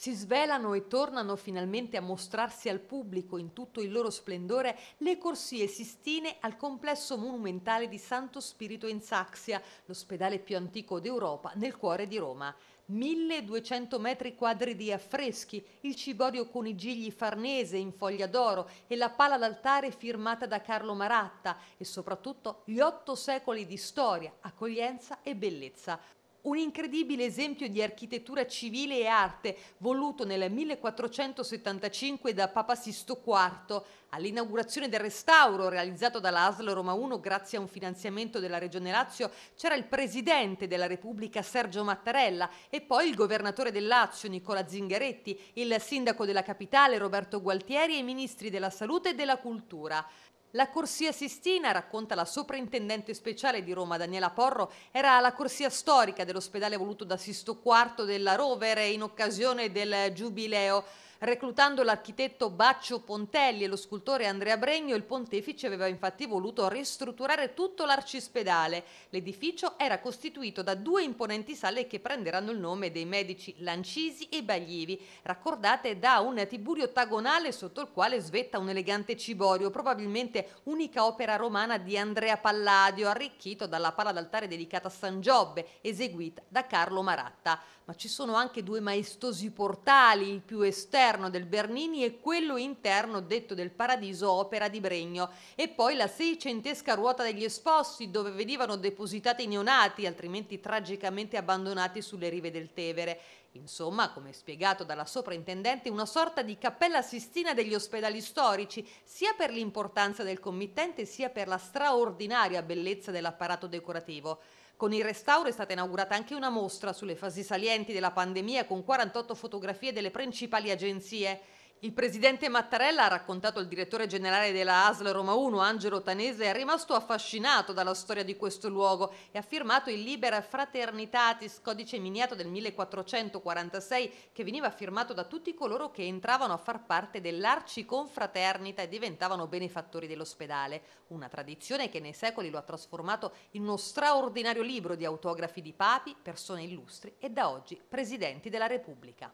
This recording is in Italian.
si svelano e tornano finalmente a mostrarsi al pubblico in tutto il loro splendore le corsie sistine al complesso monumentale di Santo Spirito in Saxia, l'ospedale più antico d'Europa nel cuore di Roma. 1200 metri quadri di affreschi, il ciborio con i gigli farnese in foglia d'oro e la pala d'altare firmata da Carlo Maratta e soprattutto gli otto secoli di storia, accoglienza e bellezza un incredibile esempio di architettura civile e arte voluto nel 1475 da Papa Sisto IV all'inaugurazione del restauro realizzato dalla ASL Roma 1 grazie a un finanziamento della Regione Lazio c'era il presidente della Repubblica Sergio Mattarella e poi il governatore del Lazio Nicola Zingaretti, il sindaco della capitale Roberto Gualtieri e i ministri della salute e della cultura. La corsia Sistina, racconta la soprintendente speciale di Roma Daniela Porro, era la corsia storica dell'ospedale voluto da Sisto IV della Rovere in occasione del Giubileo. Reclutando l'architetto Baccio Pontelli e lo scultore Andrea Bregno, il pontefice aveva infatti voluto ristrutturare tutto l'arcispedale. L'edificio era costituito da due imponenti sale che prenderanno il nome dei medici Lancisi e Baglivi, raccordate da un tiburio ottagonale sotto il quale svetta un elegante ciborio, probabilmente unica opera romana di Andrea Palladio, arricchito dalla pala d'altare dedicata a San Giobbe, eseguita da Carlo Maratta. Ma ci sono anche due maestosi portali, il più esterno esterno del Bernini e quello interno detto del Paradiso Opera di Bregno e poi la seicentesca ruota degli esposti dove venivano depositati i neonati altrimenti tragicamente abbandonati sulle rive del Tevere. Insomma, come spiegato dalla soprintendente, una sorta di cappella sistina degli ospedali storici, sia per l'importanza del committente sia per la straordinaria bellezza dell'apparato decorativo. Con il restauro è stata inaugurata anche una mostra sulle fasi salienti della pandemia con 48 fotografie delle principali agenzie. Il presidente Mattarella, ha raccontato il direttore generale della ASL Roma 1, Angelo Tanese, è rimasto affascinato dalla storia di questo luogo e ha firmato il Libera Fraternitatis, codice miniato del 1446, che veniva firmato da tutti coloro che entravano a far parte dell'arciconfraternita e diventavano benefattori dell'ospedale. Una tradizione che nei secoli lo ha trasformato in uno straordinario libro di autografi di papi, persone illustri e da oggi presidenti della Repubblica.